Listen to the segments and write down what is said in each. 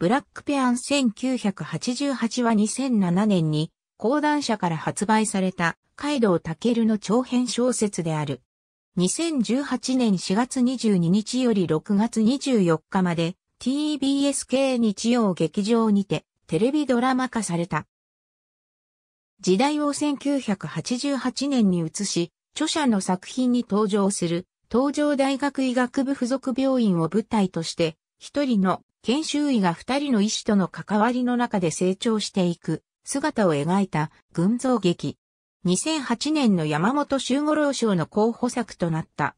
ブラックペアン1988は2007年に講談社から発売されたカイドウタケルの長編小説である。2018年4月22日より6月24日まで TBS 系日曜劇場にてテレビドラマ化された。時代を1988年に移し、著者の作品に登場する東場大学医学部附属病院を舞台として一人の研修医が二人の医師との関わりの中で成長していく姿を描いた群像劇。2008年の山本周五郎賞の候補作となった。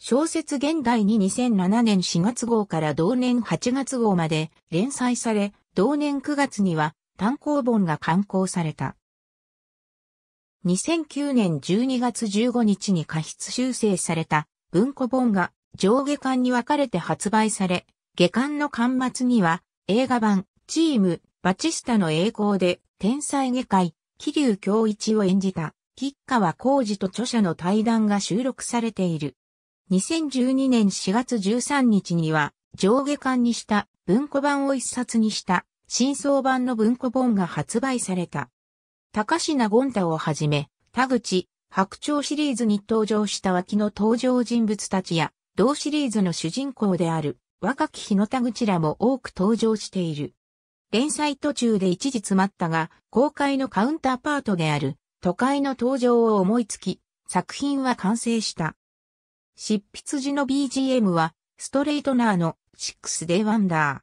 小説現代に2007年4月号から同年8月号まで連載され、同年9月には単行本が刊行された。2009年12月15日に過失修正された文庫本が上下巻に分かれて発売され、下巻の巻末には、映画版、チーム、バチスタの栄光で、天才外科医、桐生京一を演じた、吉川浩二と著者の対談が収録されている。2012年4月13日には、上下巻にした文庫版を一冊にした、真相版の文庫本が発売された。高品ゴン太をはじめ、田口、白鳥シリーズに登場した脇の登場人物たちや、同シリーズの主人公である若き日の田口らも多く登場している。連載途中で一時詰まったが、公開のカウンターパートである、都会の登場を思いつき、作品は完成した。執筆時の BGM は、ストレートナーのシックスデイワンダー。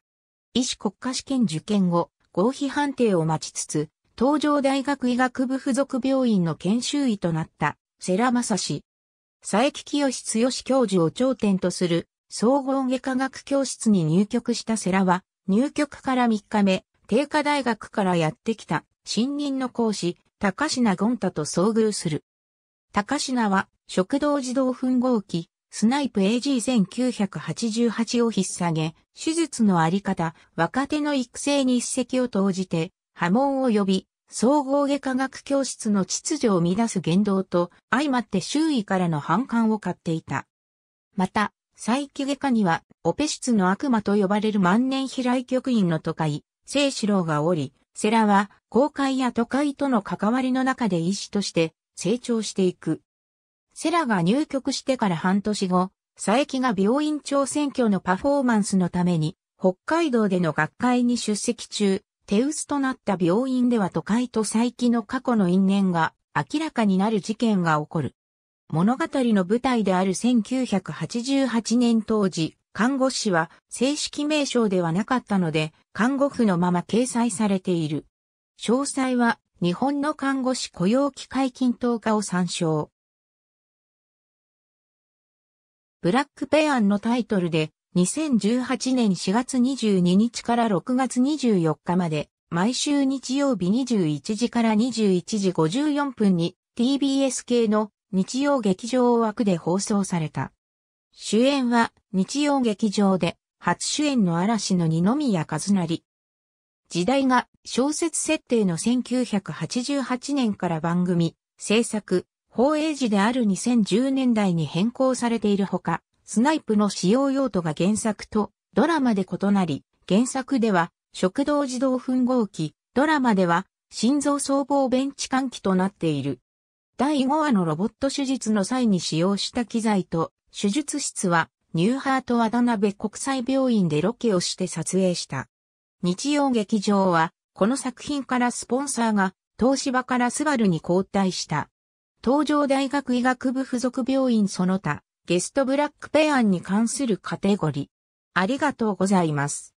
医師国家試験受験後、合否判定を待ちつつ、東京大学医学部附属病院の研修医となった、世良正氏。佐伯清志教授を頂点とする総合外科学教室に入局した世良は、入局から3日目、帝華大学からやってきた、新任の講師、高品ゴンタと遭遇する。高品は、食堂自動吻合機、スナイプ AG1988 を引っ提げ、手術のあり方、若手の育成に一石を投じて、波紋を呼び、総合外科学教室の秩序を乱す言動と、相まって周囲からの反感を買っていた。また、再起外科には、オペ室の悪魔と呼ばれる万年飛来局員の都会、聖四郎がおり、セラは、公開や都会との関わりの中で医師として成長していく。セラが入局してから半年後、佐伯が病院長選挙のパフォーマンスのために、北海道での学会に出席中、手薄となった病院では都会と佐伯の過去の因縁が明らかになる事件が起こる。物語の舞台である1988年当時、看護師は正式名称ではなかったので、看護婦のまま掲載されている。詳細は日本の看護師雇用機会均等化を参照。ブラックペアンのタイトルで2018年4月22日から6月24日まで毎週日曜日21時から21時54分に TBS 系の日曜劇場枠で放送された。主演は日曜劇場で初主演の嵐の二宮和也。時代が小説設定の1988年から番組、制作、放映時である2010年代に変更されているほか、スナイプの使用用途が原作とドラマで異なり、原作では食堂自動吻合機、ドラマでは心臓僧帽ベンチ換気となっている。第5話のロボット手術の際に使用した機材と、手術室は、ニューハート渡辺国際病院でロケをして撮影した。日曜劇場は、この作品からスポンサーが、東芝からスバルに交代した。東上大学医学部附属病院その他、ゲストブラックペアンに関するカテゴリー。ありがとうございます。